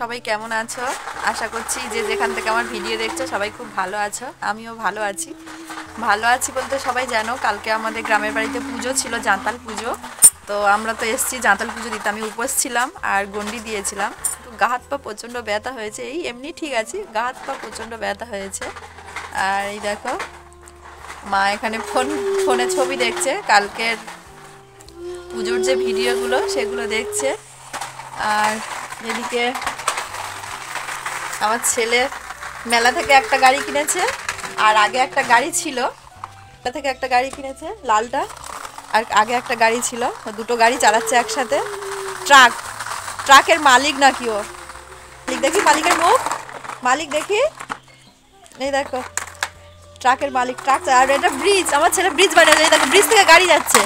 সবাই কেমন আছো আশা করছি যে যেখান থেকে আমার ভিডিও দেখছো সবাই খুব ভালো আছো আমিও ভালো আছি ভালো আছি বলতে সবাই জানো কালকে আমাদের গ্রামের বাড়িতে পুজো ছিল জাঁতাল পুজো তো আমরা তো এসছি জাঁতাল পুজো দিতে আমি উপোস ছিলাম আর গন্ডি দিয়েছিলাম তো গা হাত পা প্রচণ্ড ব্যথা হয়েছে এই এমনি ঠিক আছে গা হাত পা প্রচণ্ড ব্যথা হয়েছে আর এই দেখো মা এখানে ফোন ফোনে ছবি দেখছে কালকের পুজোর যে ভিডিওগুলো সেগুলো দেখছে আর এদিকে আমার ছেলে মেলা থেকে একটা গাড়ি কিনেছে আর আগে একটা গাড়ি ছিল মেলা থেকে একটা গাড়ি কিনেছে লালটা আর আগে একটা গাড়ি ছিল দুটো গাড়ি চালাচ্ছে একসাথে ট্রাক ট্রাকের মালিক নাকি ও মালিক দেখি মালিকের মুখ মালিক দেখি এই দেখো ট্রাকের মালিক ট্রাক আর এটা ব্রিজ আমার ছেলে ব্রিজ বানিয়েছে এই দেখো ব্রিজ থেকে গাড়ি যাচ্ছে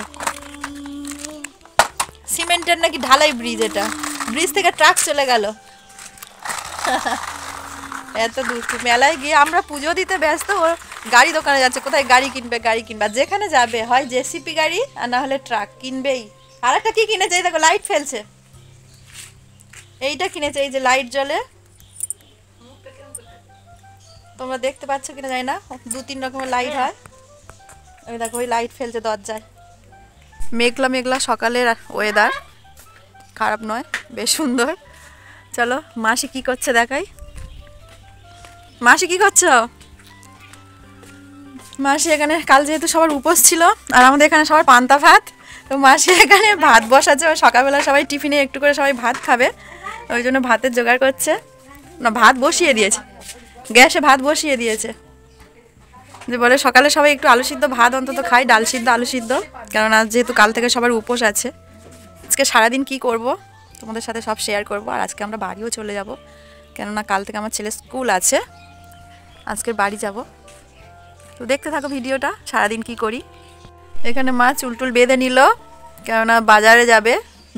সিমেন্টের নাকি ঢালাই ব্রিজ এটা ব্রিজ থেকে ট্রাক চলে গেল এত দুষ্টু মেলায় গিয়ে আমরা পুজো দিতে ব্যস্ত ও গাড়ি দোকানে যাচ্ছে কোথায় গাড়ি কিনবে গাড়ি কিনবে যেখানে যাবে হয় জেসিপি গাড়ি আর না হলে ট্রাক কিনবেই আর একটা কী কিনেছে এই দেখো লাইট ফেলছে এইটা কিনেছে এই যে লাইট জলে তোমরা দেখতে পাচ্ছ কিনা যায় না দু তিন রকমের লাইট হয় আমি দেখো ওই লাইট ফেলছে দরজায় মেঘলা মেঘলা সকালের ওয়েদার খারাপ নয় বেশ সুন্দর চলো মাসি কি করছে দেখাই মাসি কি করছো মাসি এখানে কাল যেহেতু সবার উপোস ছিল আর আমাদের এখানে সবার পান্তা ভাত তো মাসি এখানে ভাত বসাচ্ছে সকালবেলা সবাই টিফিনে একটু করে সবাই ভাত খাবে ওই জন্য ভাতের জোগাড় করছে না ভাত বসিয়ে দিয়েছে গ্যাসে ভাত বসিয়ে দিয়েছে যে বলে সকালে সবাই একটু আলু সিদ্ধ ভাত অন্তত খাই ডাল সিদ্ধ আলু সিদ্ধ কেননা যেহেতু কাল থেকে সবার উপোস আছে আজকে সারাদিন কি করব তোমাদের সাথে সব শেয়ার করব আর আজকে আমরা বাড়িও চলে যাব কেননা কাল থেকে আমার ছেলে স্কুল আছে আজকের বাড়ি যাব তো দেখতে থাকো ভিডিওটা সারাদিন কি করি এখানে মা চুলটুল বেঁধে নিল কেননা বাজারে যাবে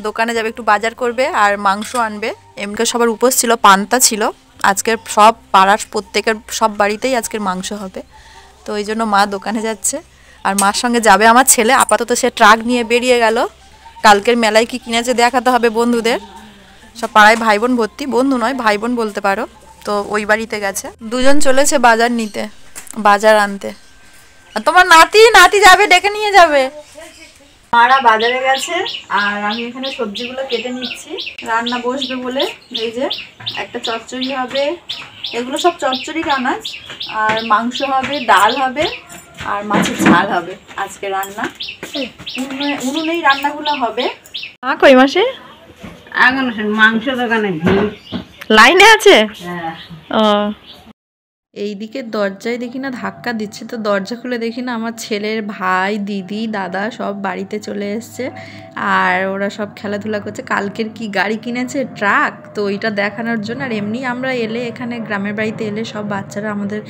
দোকানে যাবে একটু বাজার করবে আর মাংস আনবে এমনকি সবার উপোস ছিল পান্তা ছিল আজকের সব পাড়ার প্রত্যেকের সব বাড়িতেই আজকের মাংস হবে তো ওই জন্য মা দোকানে যাচ্ছে আর মার সঙ্গে যাবে আমার ছেলে আপাতত সে ট্রাক নিয়ে বেরিয়ে গেল কালকের মেলায় কি কিনেছে দেখাতে হবে বন্ধুদের সব পাড়ায় ভাই বোন ভর্তি বন্ধু নয় ভাই বোন বলতে পারো তো ওই বাড়িতে গেছে দুজন চলেছে বাজার নিতে বাজার আনতে আর তোমার নাতি নাতি যাবে ডেকে নিয়ে যাবে মারা বাজারে গেছে আর আমি এখানে সবজিগুলো কেটে নিচ্ছি রান্না বসবে বলে এই যে একটা চচ্চড়ি হবে এগুলো সব চচ্চড়ি আনাজ আর মাংস হবে ডাল হবে আর মাছের ঝাল হবে আজকে রান্না উনুনেই রান্নাগুলো হবে কই মাসে আগানো মাংস দোকানে ভিড় 来了一次，嗯。এই দিকে দরজায় দেখি না ধাক্কা দিচ্ছে তো দরজা খুলে দেখি না আমার ছেলের ভাই দিদি দাদা সব বাড়িতে চলে এসছে আর ওরা সব খেলাধুলা করছে কালকের কি গাড়ি কিনেছে ট্রাক তো ওইটা দেখানোর জন্য আর এমনি আমরা এলে এখানে গ্রামের বাড়িতে এলে সব বাচ্চারা আমাদের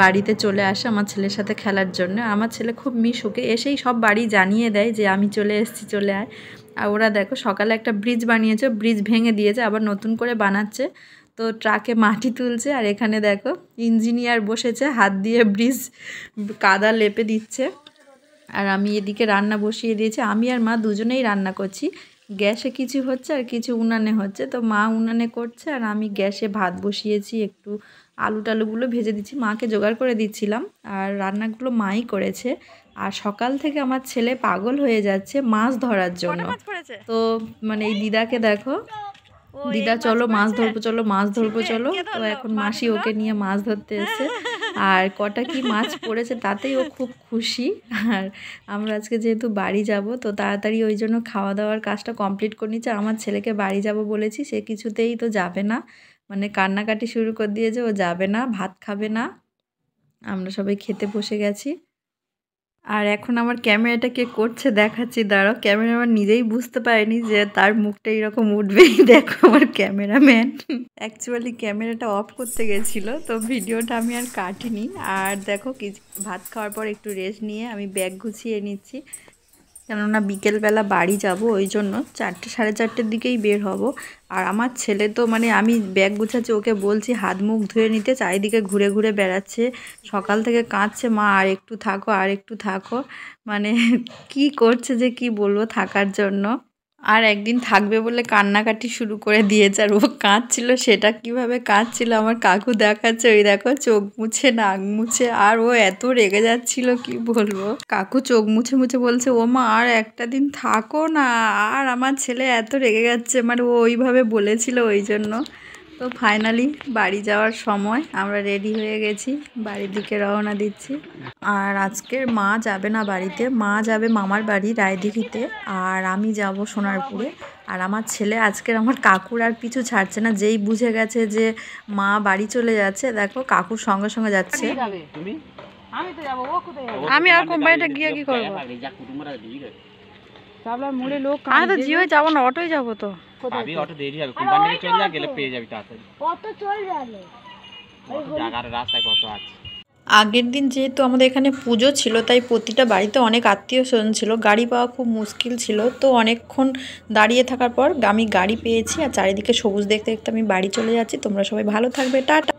বাড়িতে চলে আসে আমার ছেলের সাথে খেলার জন্য আমার ছেলে খুব ওকে এসেই সব বাড়ি জানিয়ে দেয় যে আমি চলে এসছি চলে আয় আর ওরা দেখো সকালে একটা ব্রিজ বানিয়েছে ব্রিজ ভেঙে দিয়েছে আবার নতুন করে বানাচ্ছে তো ট্রাকে মাটি তুলছে আর এখানে দেখো ইঞ্জিনিয়ার বসেছে হাত দিয়ে ব্রিজ কাদা লেপে দিচ্ছে আর আমি এদিকে রান্না বসিয়ে দিয়েছি আমি আর মা দুজনেই রান্না করছি গ্যাসে কিছু হচ্ছে আর কিছু উনানে হচ্ছে তো মা উনানে করছে আর আমি গ্যাসে ভাত বসিয়েছি একটু আলু টালুগুলো ভেজে দিচ্ছি মাকে জোগাড় করে দিচ্ছিলাম আর রান্নাগুলো মাই করেছে আর সকাল থেকে আমার ছেলে পাগল হয়ে যাচ্ছে মাছ ধরার জন্য তো মানে এই দিদাকে দেখো দিদা চলো মাছ ধরবো চলো মাছ ধরবো চলো তো এখন মাসি ওকে নিয়ে মাছ ধরতে এসে আর কটা কি মাছ পড়েছে তাতেই ও খুব খুশি আর আমরা আজকে যেহেতু বাড়ি যাব তো তাড়াতাড়ি ওই জন্য খাওয়া দাওয়ার কাজটা কমপ্লিট করে নিচ্ছে আমার ছেলেকে বাড়ি যাব বলেছি সে কিছুতেই তো যাবে না মানে কান্নাকাটি শুরু করে দিয়েছে ও যাবে না ভাত খাবে না আমরা সবাই খেতে বসে গেছি আর এখন আমার ক্যামেরাটা কে করছে দেখাচ্ছি দাঁড়াও ক্যামেরাম্যান নিজেই বুঝতে পারেনি যে তার মুখটা এরকম উঠবেই দেখো আমার ক্যামেরাম্যান অ্যাকচুয়ালি ক্যামেরাটা অফ করতে গেছিলো তো ভিডিওটা আমি আর কাটিনি আর দেখো কি ভাত খাওয়ার পর একটু রেস্ট নিয়ে আমি ব্যাগ গুছিয়ে নিচ্ছি কেননা বিকেলবেলা বাড়ি যাব ওই জন্য চারটে সাড়ে চারটের দিকেই বের হব আর আমার ছেলে তো মানে আমি ব্যাগ গুছাচ্ছি ওকে বলছি হাত মুখ ধুয়ে নিতে চারিদিকে ঘুরে ঘুরে বেড়াচ্ছে সকাল থেকে কাঁদছে মা আর একটু থাকো আর একটু থাকো মানে কি করছে যে কি বলবো থাকার জন্য আর একদিন থাকবে বলে কান্নাকাটি শুরু করে দিয়েছে আর ও কাঁদছিল সেটা কিভাবে কাঁদছিল আমার কাকু দেখাচ্ছে ওই দেখো চোখ মুছে নাক মুছে আর ও এত রেগে যাচ্ছিল কি বলবো কাকু চোখ মুছে মুছে বলছে ও মা আর একটা দিন থাকো না আর আমার ছেলে এত রেগে যাচ্ছে মানে ও ওইভাবে বলেছিল ওই জন্য তো ফাইনালি বাড়ি যাওয়ার সময় আমরা রেডি হয়ে গেছি বাড়ির দিকে রওনা দিচ্ছি আর আজকের মা যাবে না বাড়িতে মা যাবে মামার বাড়ি রায়দিঘিতে আর আমি যাব সোনারপুরে আর আমার ছেলে আজকের আমার কাকুর আর পিছু ছাড়ছে না যেই বুঝে গেছে যে মা বাড়ি চলে যাচ্ছে দেখো কাকুর সঙ্গে সঙ্গে যাচ্ছে আমি আর কোম্পানিটা গিয়ে কি করবো আমি তো জিও যাবো না অটোই যাবো তো পাবি অটো দেরি হবে কোম্পানি থেকে চলে যা গেলে পেয়ে যাবি তাড়াতাড়ি কত চল যাবে জায়গার কত আছে আগের দিন যেহেতু আমাদের এখানে পুজো ছিল তাই প্রতিটা বাড়িতে অনেক আত্মীয় স্বজন ছিল গাড়ি পাওয়া খুব মুশকিল ছিল তো অনেকক্ষণ দাঁড়িয়ে থাকার পর আমি গাড়ি পেয়েছি আর চারিদিকে সবুজ দেখতে দেখতে আমি বাড়ি চলে যাচ্ছি তোমরা সবাই ভালো থাকবে টাটা